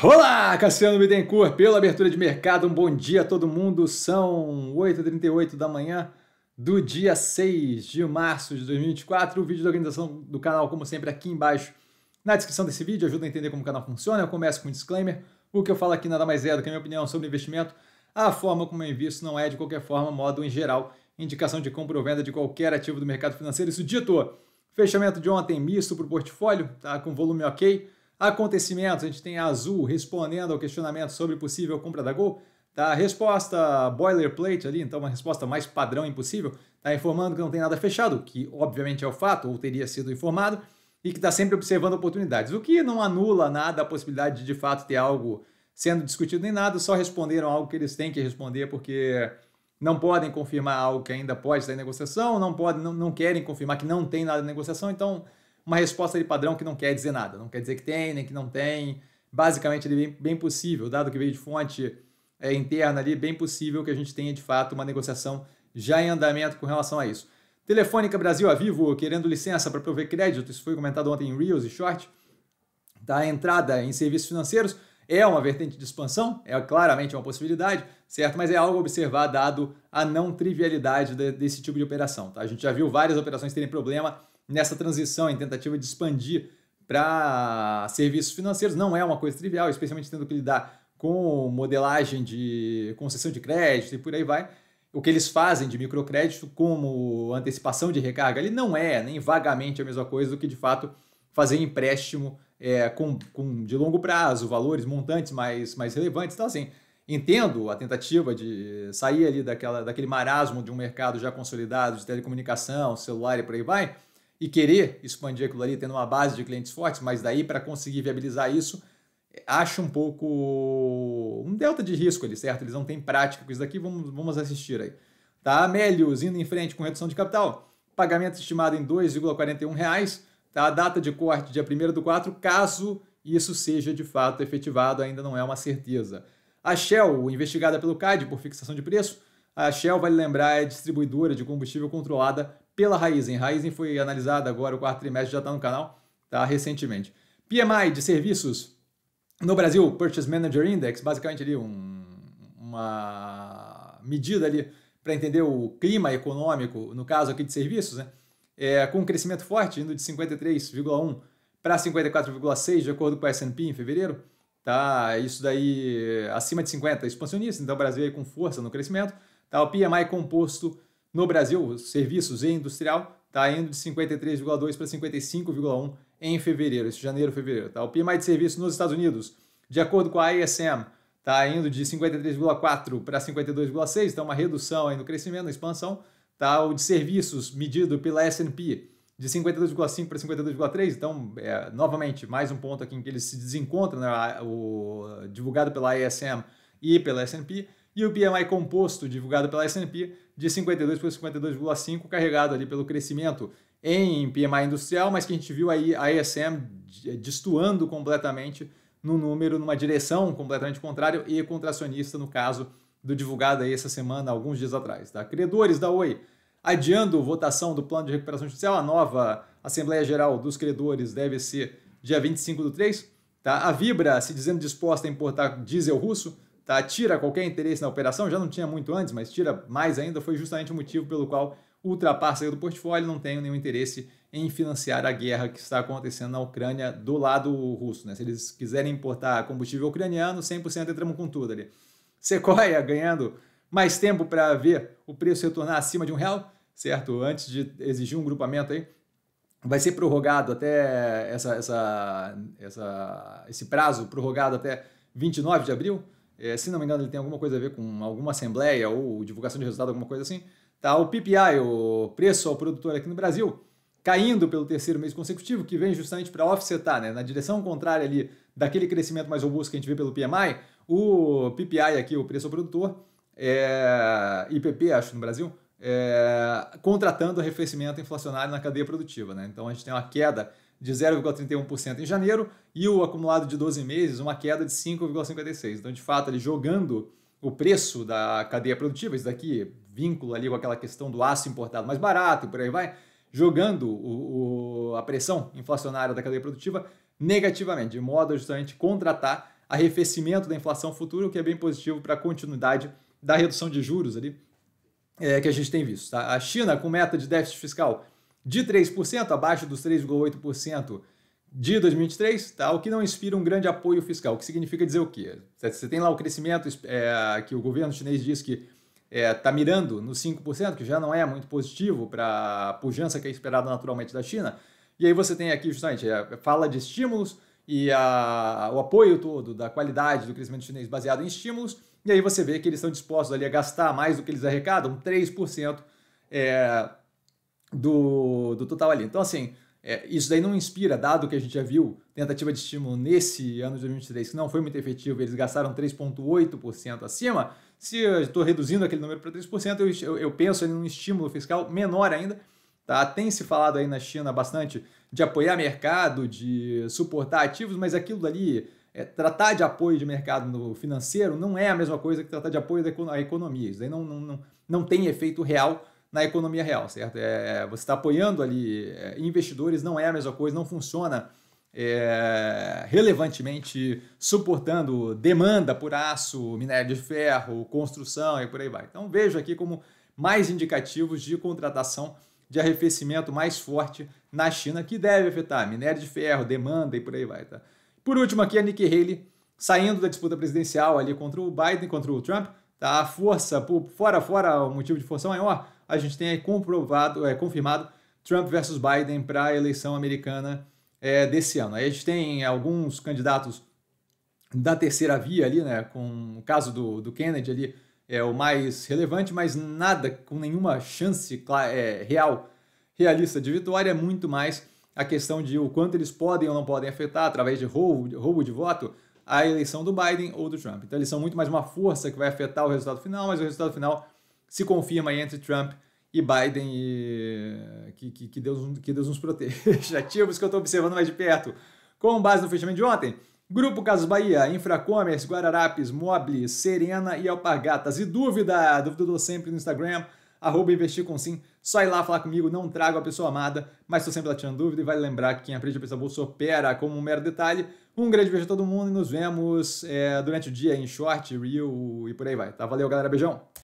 Olá, Cassiano Bittencourt, pela abertura de mercado. Um bom dia a todo mundo. São 8h38 da manhã do dia 6 de março de 2024. O vídeo da organização do canal, como sempre, aqui embaixo na descrição desse vídeo. Ajuda a entender como o canal funciona. Eu começo com um disclaimer. O que eu falo aqui nada mais é do que a minha opinião sobre investimento. A forma como eu invisto não é, de qualquer forma, modo em geral, indicação de compra ou venda de qualquer ativo do mercado financeiro. Isso dito, fechamento de ontem misto para o portfólio, tá com volume ok Acontecimentos, a gente tem a Azul respondendo ao questionamento sobre possível compra da Gol. Tá, resposta boilerplate ali, então uma resposta mais padrão impossível. Tá informando que não tem nada fechado, que obviamente é o fato, ou teria sido informado, e que está sempre observando oportunidades. O que não anula nada a possibilidade de de fato ter algo sendo discutido nem nada, só responderam algo que eles têm que responder, porque não podem confirmar algo que ainda pode estar em negociação, não, podem, não, não querem confirmar que não tem nada em negociação, então uma resposta de padrão que não quer dizer nada. Não quer dizer que tem, nem que não tem. Basicamente, ele é bem, bem possível, dado que veio de fonte é, interna ali, bem possível que a gente tenha de fato uma negociação já em andamento com relação a isso. Telefônica Brasil a Vivo querendo licença para prover crédito, isso foi comentado ontem em Reels e Short, da entrada em serviços financeiros. É uma vertente de expansão, é claramente uma possibilidade, certo? Mas é algo a observar dado a não trivialidade de, desse tipo de operação. Tá? A gente já viu várias operações terem problema nessa transição, em tentativa de expandir para serviços financeiros. Não é uma coisa trivial, especialmente tendo que lidar com modelagem de concessão de crédito e por aí vai. O que eles fazem de microcrédito como antecipação de recarga, ele não é nem vagamente a mesma coisa do que de fato fazer empréstimo é, com, com, de longo prazo, valores, montantes mais, mais relevantes. Então, assim, entendo a tentativa de sair ali daquela, daquele marasmo de um mercado já consolidado de telecomunicação, celular e por aí vai, e querer expandir aquilo ali, tendo uma base de clientes fortes, mas daí para conseguir viabilizar isso, acho um pouco um delta de risco ali, certo? Eles não têm prática com isso daqui, vamos, vamos assistir aí. Tá, Amélios indo em frente com redução de capital, pagamento estimado em R$ 2,41, tá? A data de corte dia 1 do 4, caso isso seja de fato efetivado, ainda não é uma certeza. A Shell, investigada pelo CAD por fixação de preço, a Shell, vale lembrar, é distribuidora de combustível controlada pela Raizen. Raizen foi analisada agora, o quarto trimestre já está no canal, tá? recentemente. PMI de serviços no Brasil, Purchase Manager Index, basicamente ali um, uma medida ali para entender o clima econômico, no caso aqui de serviços, né? É, com um crescimento forte, indo de 53,1 para 54,6, de acordo com a S&P em fevereiro. Tá? Isso daí acima de 50 expansionista, então o Brasil aí com força no crescimento. Tá? O PMI composto no Brasil, serviços e industrial, está indo de 53,2 para 55,1 em fevereiro, esse janeiro, fevereiro. Tá? O PMI de serviços nos Estados Unidos, de acordo com a ISM, está indo de 53,4 para 52,6, então uma redução aí no crescimento, na expansão. Tá? O de serviços, medido pela S&P, de 52,5 para 52,3, então, é, novamente, mais um ponto aqui em que eles se desencontram, né? o, divulgado pela ISM e pela S&P, e o PMI composto, divulgado pela S&P, de 52 por 52,5, carregado ali pelo crescimento em PMI industrial, mas que a gente viu aí a ESM destoando completamente no número, numa direção completamente contrária e contracionista, no caso do divulgado aí essa semana, alguns dias atrás. Tá? Credores da Oi adiando votação do plano de recuperação judicial, a nova Assembleia Geral dos Credores deve ser dia 25 do 3. Tá? A Vibra se dizendo disposta a importar diesel russo, tá? tira qualquer interesse na operação, já não tinha muito antes, mas tira mais ainda, foi justamente o motivo pelo qual o Ultrapar saiu do portfólio, não tenho nenhum interesse em financiar a guerra que está acontecendo na Ucrânia do lado russo. Né? Se eles quiserem importar combustível ucraniano, 100% entramos com tudo ali. Sequoia ganhando mais tempo para ver o preço retornar acima de um real, certo? Antes de exigir um grupamento aí. Vai ser prorrogado até essa, essa, essa, esse prazo prorrogado até 29 de abril é, se não me engano ele tem alguma coisa a ver com alguma assembleia ou divulgação de resultado, alguma coisa assim, tá o PPI, o preço ao produtor aqui no Brasil, caindo pelo terceiro mês consecutivo, que vem justamente para offsetar, né, na direção contrária ali daquele crescimento mais robusto que a gente vê pelo PMI, o PPI aqui, o preço ao produtor, é, IPP acho no Brasil, é, contratando arrefecimento inflacionário na cadeia produtiva. Né? Então a gente tem uma queda de 0,31% em janeiro e o acumulado de 12 meses, uma queda de 5,56%. Então, de fato, ele jogando o preço da cadeia produtiva, isso daqui vínculo ali com aquela questão do aço importado mais barato e por aí vai, jogando o, o, a pressão inflacionária da cadeia produtiva negativamente, de modo a justamente contratar arrefecimento da inflação futura, o que é bem positivo para a continuidade da redução de juros ali é, que a gente tem visto. Tá? A China com meta de déficit fiscal de 3%, abaixo dos 3,8% de 2023, tá? o que não inspira um grande apoio fiscal, o que significa dizer o quê? Você tem lá o crescimento é, que o governo chinês diz que está é, tá mirando no 5%, que já não é muito positivo para a pujança que é esperada naturalmente da China, e aí você tem aqui justamente a é, fala de estímulos e a, o apoio todo da qualidade do crescimento chinês baseado em estímulos, e aí você vê que eles estão dispostos ali a gastar mais do que eles arrecadam, 3%, é, do, do total ali. Então, assim, é, isso daí não inspira, dado que a gente já viu tentativa de estímulo nesse ano de 2023 que não foi muito efetivo, eles gastaram 3,8% acima. Se eu estou reduzindo aquele número para 3%, eu, eu, eu penso em um estímulo fiscal menor ainda. Tá? Tem se falado aí na China bastante de apoiar mercado, de suportar ativos, mas aquilo dali, é, tratar de apoio de mercado no financeiro, não é a mesma coisa que tratar de apoio da economia. Isso daí não, não, não, não tem efeito real na economia real, certo? É, é você está apoiando ali é, investidores, não é a mesma coisa, não funciona é, relevantemente suportando demanda por aço, minério de ferro, construção e por aí vai. Então vejo aqui como mais indicativos de contratação de arrefecimento mais forte na China, que deve afetar minério de ferro, demanda e por aí vai. Tá? Por último aqui, a Nikki Haley saindo da disputa presidencial ali contra o Biden, contra o Trump, Tá? A força, por fora, fora o motivo de força maior, é, a gente tem comprovado, é, confirmado Trump versus Biden para a eleição americana é, desse ano. Aí a gente tem alguns candidatos da terceira via ali, né? Com o caso do, do Kennedy ali, é o mais relevante, mas nada com nenhuma chance é, real, realista de vitória, muito mais a questão de o quanto eles podem ou não podem afetar através de roubo, roubo de voto, a eleição do Biden ou do Trump. Então eles são muito mais uma força que vai afetar o resultado final, mas o resultado final se confirma entre Trump e Biden e que, que, que Deus, que Deus nos proteja. Ativos que eu estou observando mais de perto. Com base no fechamento de ontem, Grupo Casas Bahia, Infracommerce, Guararapes, Mobile, Serena e Alpargatas. E dúvida? Dúvida eu dou sempre no Instagram, arroba investir com sim. Só ir lá falar comigo, não trago a pessoa amada, mas estou sempre lá tirando dúvida e vale lembrar que quem aprende a pensar bolsa opera como um mero detalhe. Um grande beijo a todo mundo e nos vemos é, durante o dia em short, reel e por aí vai. Tá? Valeu, galera. Beijão.